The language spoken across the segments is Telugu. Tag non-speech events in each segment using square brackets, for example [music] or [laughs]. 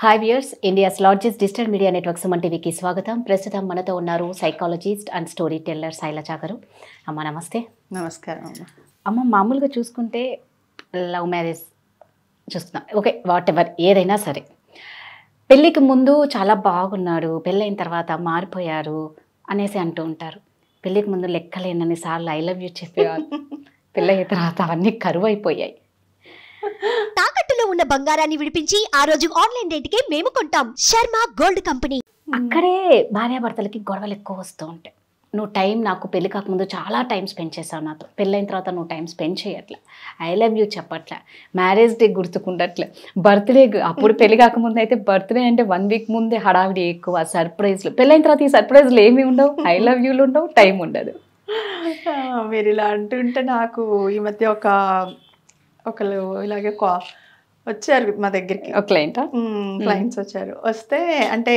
Hi viewers India's largest digital media network Suman టీవీకి స్వాగతం ప్రస్తుతం మనతో ఉన్నారు psychologist and storyteller Shailaja గారు అమ్మ నమస్తే నమస్కారం అమ్మ మామూలుగా చూసుకుంటే లవ్ మ్యారేజ్ చూస్తున్నాం ఓకే వాట్ ఎవర్ ఏదైనా సరే పెళ్ళికి ముందు చాలా బాగున్నాడు పెళ్ళైన తర్వాత మారిపోయారు అనేసి అంటూ ఉంటారు పెళ్ళికి ముందు లెక్కలేనని సార్లు ఐ లవ్ యూ చెప్పేవారు [laughs] పెళ్ళైన తర్వాత అవన్నీ కరువు అయిపోయాయి ఉన్న బంగారాన్ని విడిపించి ఆ రోజు ఆన్లైన్ రేటుకే మేము కొంటాం శర్మ గోల్డ్ కంపెనీ అక్కడే భార్యాభర్తలకి గొడవలు ఎక్కువ వస్తూ ఉంటాయి నువ్వు టైం నాకు పెళ్లి కాకముందు చాలా టైం స్పెండ్ చేసావు నాతో పెళ్ళైన తర్వాత నువ్వు టైం స్పెండ్ చేయట్లే ఐ లవ్ యూ చెప్పట్లే మ్యారేజ్ డే గుర్తుకుండట్లే బర్త్డే అప్పుడు [laughs] పెళ్లి కాకముందు అయితే బర్త్డే అంటే వన్ వీక్ ముందే హడావిడి ఎక్కువ సర్ప్రైజ్లు పెళ్ళైన తర్వాత ఈ సర్ప్రైజ్లు ఏమి ఉండవు ఐ లవ్ యూలు ఉండవు టైం ఉండదు [laughs] మీరు ఇలా అంటుంటే నాకు ఈ మధ్య ఒక ఒకళ్ళు ఇలాగే వచ్చారు మా దగ్గరికి క్లయింట్ క్లయింట్స్ వచ్చారు వస్తే అంటే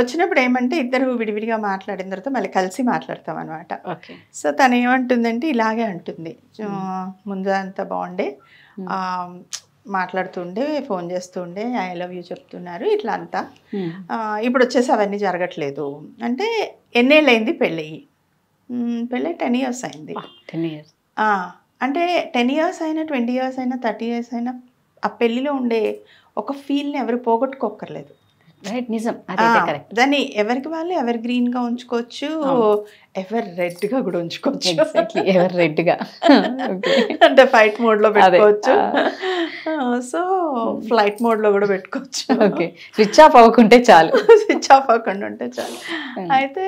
వచ్చినప్పుడు ఏమంటే ఇద్దరు విడివిడిగా మాట్లాడిన తర్వాత మళ్ళీ కలిసి మాట్లాడతాం అనమాట సో తను ఏమంటుందంటే ఇలాగే అంటుంది ముందు అంత బాగుండే మాట్లాడుతుండే ఫోన్ చేస్తుండే ఐ లవ్ యూ చెప్తున్నారు ఇట్లా అంతా ఇప్పుడు వచ్చేసి అవన్నీ జరగట్లేదు అంటే అయింది పెళ్ళి పెళ్ళి టెన్ ఇయర్స్ అయింది టెన్ ఇయర్స్ అంటే టెన్ ఇయర్స్ అయినా ట్వంటీ ఇయర్స్ అయినా థర్టీ ఇయర్స్ అయినా ఆ పెళ్లిలో ఉండే ఒక ఫీల్ని ఎవరు పోగొట్టుకోక్కర్లేదు రైట్ నిజం దాన్ని ఎవరికి వాళ్ళు ఎవరు గ్రీన్ గా ఉంచుకోవచ్చు ఎవరు రెడ్ గా కూడా ఉంచుకోవచ్చు ఎవరు రెడ్ గా అంటే ఫైట్ మోడ్ లో పెట్టుకోవచ్చు సో ఫ్లైట్ మోడ్ లో కూడా పెట్టుకోవచ్చు ఓకే స్విచ్ ఆఫ్ అవ్వకుంటే చాలు స్విచ్ ఆఫ్ అవ్వకుండా ఉంటే చాలు hmm. అయితే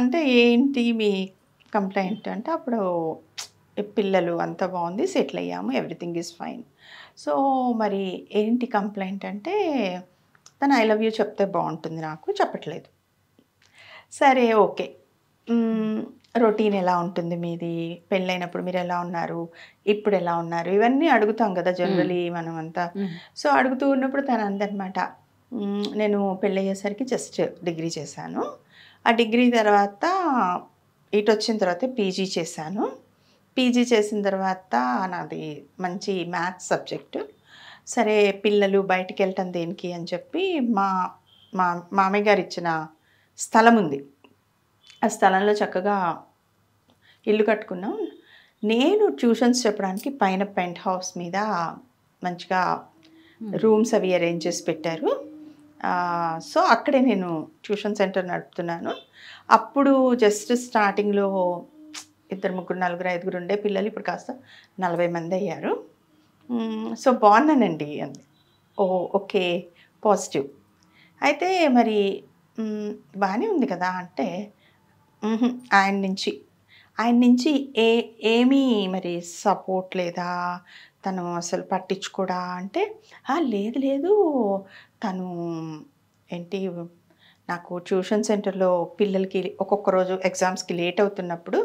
అంటే ఏంటి మీ కంప్లైంట్ అంటే అప్పుడు పిల్లలు అంతా బాగుంది సెటిల్ అయ్యాము ఎవ్రీథింగ్ ఈజ్ ఫైన్ సో మరి ఏంటి కంప్లైంట్ అంటే తను ఐ లవ్ యూ చెప్తే బాగుంటుంది నాకు చెప్పట్లేదు సరే ఓకే రొటీన్ ఎలా ఉంటుంది మీది పెళ్ళైనప్పుడు మీరు ఎలా ఉన్నారు ఇప్పుడు ఎలా ఉన్నారు ఇవన్నీ అడుగుతాం కదా జనరలీ మనం అంతా సో అడుగుతూ ఉన్నప్పుడు తను అందనమాట నేను పెళ్ళయ్యేసరికి జస్ట్ డిగ్రీ చేశాను ఆ డిగ్రీ తర్వాత ఇటు వచ్చిన తర్వాత పీజీ చేశాను పీజీ చేసిన తర్వాత నాది మంచి మ్యాథ్స్ సబ్జెక్టు సరే పిల్లలు బయటికి వెళ్ళటం దేనికి అని చెప్పి మా మా మామయ్య గారు ఇచ్చిన స్థలం ఉంది ఆ స్థలంలో చక్కగా ఇల్లు కట్టుకున్నాం నేను ట్యూషన్స్ చెప్పడానికి పైన పెంట్ హౌస్ మీద మంచిగా hmm. రూమ్స్ అవి అరేంజ్ చేసి పెట్టారు సో అక్కడే నేను ట్యూషన్ సెంటర్ నడుపుతున్నాను అప్పుడు జస్ట్ స్టార్టింగ్లో ఇద్దరు ముగ్గురు నలుగురు ఐదుగురు ఉండే పిల్లలు ఇప్పుడు కాస్త నలభై మంది అయ్యారు సో బాగున్నానండి అంది ఓ ఓకే పాజిటివ్ అయితే మరి బాగానే ఉంది కదా అంటే ఆయన నుంచి ఆయన నుంచి ఏ ఏమీ మరి సపోర్ట్ లేదా తను అసలు పట్టించుకోడా అంటే లేదు లేదు తను ఏంటి నాకు ట్యూషన్ సెంటర్లో పిల్లలకి ఒక్కొక్క రోజు ఎగ్జామ్స్కి లేట్ అవుతున్నప్పుడు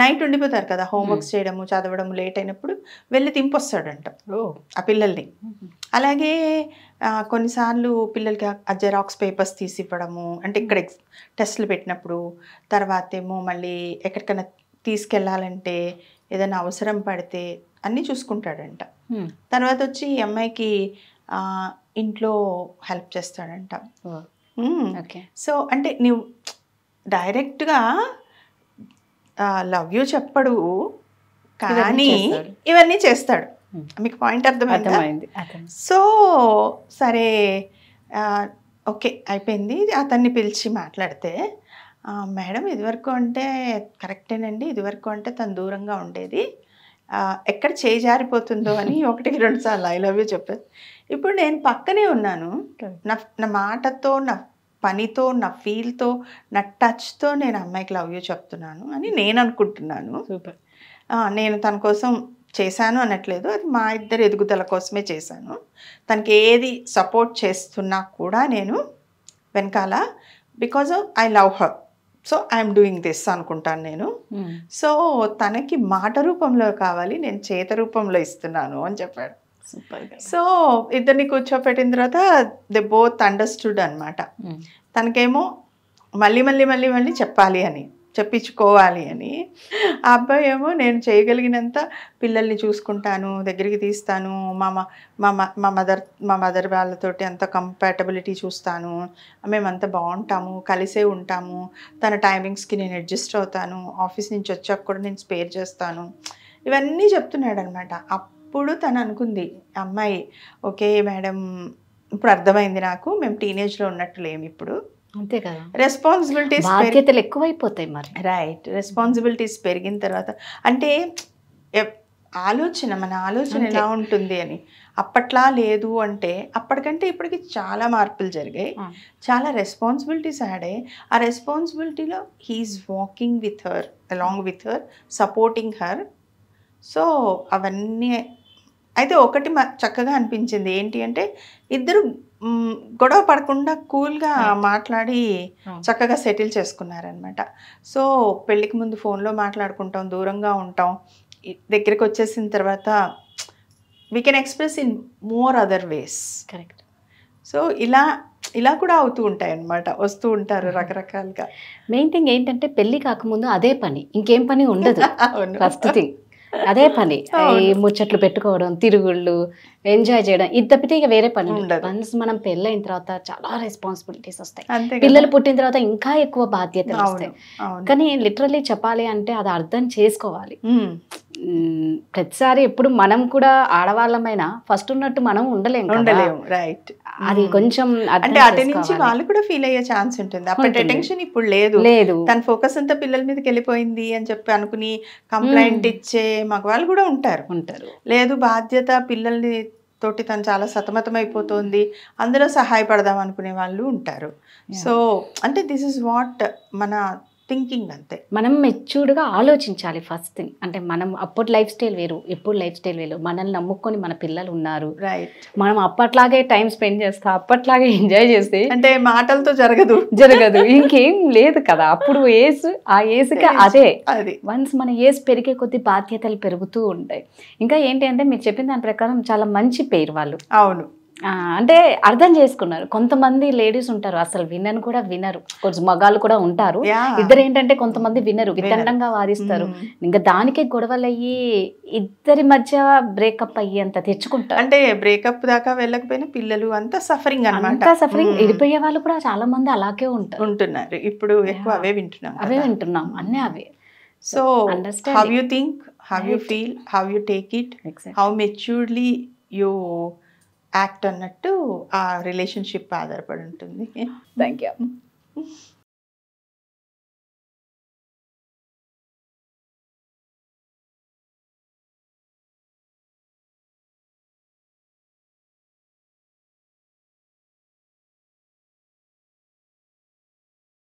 నైట్ ఉండిపోతారు కదా హోంవర్క్స్ చేయడము చదవడము లేట్ అయినప్పుడు వెళ్ళి తింపొస్తాడంట ఆ పిల్లల్ని అలాగే కొన్నిసార్లు పిల్లలకి జెరాక్స్ పేపర్స్ తీసి ఇవ్వడము అంటే ఇక్కడ టెస్ట్లు పెట్టినప్పుడు తర్వాత ఏమో మళ్ళీ ఎక్కడికైనా తీసుకెళ్ళాలంటే ఏదైనా అవసరం పడితే అన్నీ చూసుకుంటాడంట తర్వాత వచ్చి అమ్మాయికి ఇంట్లో హెల్ప్ చేస్తాడంట ఓకే hmm. సో అంటే నువ్వు డైరెక్ట్గా లవ్ యూ చెప్పడు కానీ ఇవన్నీ చేస్తాడు hmm. మీకు పాయింట్ అర్థమైంది సో సరే ఓకే అయిపోయింది అతన్ని పిలిచి మాట్లాడితే మేడం ఇదివరకు అంటే కరెక్టేనండి ఇదివరకు అంటే తను దూరంగా ఉండేది ఎక్కడ చేజారిపోతుందో అని [laughs] ఒకటికి రెండు సార్లు ఐ లవ్ యూ చెప్పారు ఇప్పుడు నేను పక్కనే ఉన్నాను నా నా మాటతో నా పనితో నా ఫీల్తో నా టచ్తో నేను అమ్మాయికి లవ్ యూ చెప్తున్నాను అని hmm. నేను అనుకుంటున్నాను సూపర్ నేను తన కోసం చేశాను అనట్లేదు అది మా ఇద్దరు ఎదుగుదల కోసమే చేశాను తనకి ఏది సపోర్ట్ చేస్తున్నా కూడా నేను వెనకాల because of I love her so I'm doing this అనుకుంటాను నేను hmm. సో తనకి మాట రూపంలో కావాలి నేను చేత రూపంలో ఇస్తున్నాను అని చెప్పాడు సో ఇద్దరిని కూర్చోపెట్టిన తర్వాత దే బోత్ అండర్స్టూడ్ అనమాట తనకేమో మళ్ళీ మళ్ళీ మళ్ళీ మళ్ళీ చెప్పాలి అని చెప్పించుకోవాలి అని ఆ అబ్బాయి ఏమో నేను చేయగలిగినంత పిల్లల్ని చూసుకుంటాను దగ్గరికి తీస్తాను మా మా మా మదర్ మా మదర్ వాళ్ళతోటి అంత కంపాటబిలిటీ చూస్తాను మేమంతా బాగుంటాము కలిసే ఉంటాము తన టైమింగ్స్కి నేను అడ్జస్ట్ అవుతాను ఆఫీస్ నుంచి వచ్చాక కూడా నేను స్పేర్ చేస్తాను ఇవన్నీ చెప్తున్నాడు అనమాట అప్పుడు తను అనుకుంది అమ్మాయి ఓకే మేడం ఇప్పుడు అర్థమైంది నాకు మేము టీనేజ్లో ఉన్నట్టు లేము ఇప్పుడు అంతే కదా రెస్పాన్సిబిలిటీస్ బాధ్యతలు ఎక్కువైపోతాయి మరి రైట్ రెస్పాన్సిబిలిటీస్ పెరిగిన తర్వాత అంటే ఆలోచన మన ఆలోచన ఎలా ఉంటుంది అని అప్పట్లా లేదు అంటే అప్పటికంటే ఇప్పటికి చాలా మార్పులు జరిగాయి చాలా రెస్పాన్సిబిలిటీస్ ఆడాయి ఆ రెస్పాన్సిబిలిటీలో he's walking with her along with her supporting her so అవన్నీ అయితే ఒకటి చక్కగా అనిపించింది ఏంటి అంటే ఇద్దరు గొడవ పడకుండా కూల్గా మాట్లాడి oh. చక్కగా సెటిల్ చేసుకున్నారనమాట సో పెళ్ళికి ముందు ఫోన్లో మాట్లాడుకుంటాం దూరంగా ఉంటాం దగ్గరికి వచ్చేసిన తర్వాత we can express in more other ways correct so ఇలా ఇలా కూడా అవుతూ ఉంటాయి అనమాట వస్తూ ఉంటారు mm-hmm. రకరకాలుగా మెయిన్ థింగ్ ఏంటంటే పెళ్ళి కాకముందు అదే పని ఇంకేం పని ఉండదు ఫస్ట్ [laughs] థింగ్ అదే పని ముచ్చట్లు పెట్టుకోవడం తిరుగుళ్ళు ఎంజాయ్ చేయడం ఇది తప్పితే ఇక వేరే పని వన్స్ మనం పెళ్ళైన తర్వాత చాలా రెస్పాన్సిబిలిటీస్ వస్తాయి పిల్లలు పుట్టిన తర్వాత ఇంకా ఎక్కువ బాధ్యత వస్తాయి కానీ లిటరలీ చెప్పాలి అంటే అది అర్థం చేసుకోవాలి ప్రతిసారి ఎప్పుడు మనం కూడా ఆడవాళ్ళమైనా ఫస్ట్ ఉన్నట్టు మనం ఉండలేము ఉండలేము రైట్ అది కొంచెం అంటే అటు నుంచి వాళ్ళు కూడా ఫీల్ అయ్యే ఛాన్స్ ఉంటుంది అప్పటి అటెన్షన్ ఇప్పుడు లేదు లేదు తన ఫోకస్ అంతా పిల్లల మీదకి వెళ్ళిపోయింది అని చెప్పి అనుకుని కంప్లైంట్ ఇచ్చే మగవాళ్ళు కూడా ఉంటారు ఉంటారు లేదు బాధ్యత పిల్లల్ని తోటి తను చాలా సతమతమైపోతుంది అందులో సహాయపడదాం అనుకునే వాళ్ళు ఉంటారు సో అంటే దిస్ ఇస్ వాట్ మన థింకింగ్ అంతే మనం మెచ్యూర్డ్గా ఆలోచించాలి ఫస్ట్ థింగ్ అంటే మనం అప్పుడు లైఫ్ స్టైల్ వేరు ఎప్పుడు లైఫ్ స్టైల్ వేరు మనల్ని నమ్ముకొని మన పిల్లలు ఉన్నారు రైట్ మనం అప్పట్లాగే టైం స్పెండ్ చేస్తా అప్పట్లాగే ఎంజాయ్ చేస్తే అంటే మాటలతో జరగదు జరగదు ఇంకేం లేదు కదా అప్పుడు ఏజ్ ఆ ఏజ్కి అదే అది వన్స్ మన ఏజ్ పెరిగే కొద్ది బాధ్యతలు పెరుగుతూ ఉంటాయి ఇంకా ఏంటి అంటే మీరు చెప్పిన దాని ప్రకారం చాలా మంచి పేరు వాళ్ళు అవును అంటే అర్థం చేసుకున్నారు కొంతమంది లేడీస్ ఉంటారు అసలు వినని కూడా వినరు కొంచెం మగాళ్ళు కూడా ఉంటారు ఇద్దరు ఏంటంటే కొంతమంది వినరు వితండంగా వాదిస్తారు ఇంకా దానికే గొడవలయ్యి ఇద్దరి మధ్య బ్రేకప్ అయ్యేంత తెచ్చుకుంటారు అంటే బ్రేకప్ దాకా వెళ్ళకపోయినా పిల్లలు అంతా సఫరింగ్ అనమాట సఫరింగ్ ఇడిపోయే వాళ్ళు కూడా చాలా మంది అలాగే ఉంటారు ఉంటున్నారు ఇప్పుడు ఎక్కువ అవే వింటున్నాం అవే వింటున్నాం అన్నీ అవే so how you think how you feel how you take it how maturely you act అన్నట్టు ఆ రిలేషన్షిప్ ఆధారపడి ఉంటుంది థ్యాంక్ యూ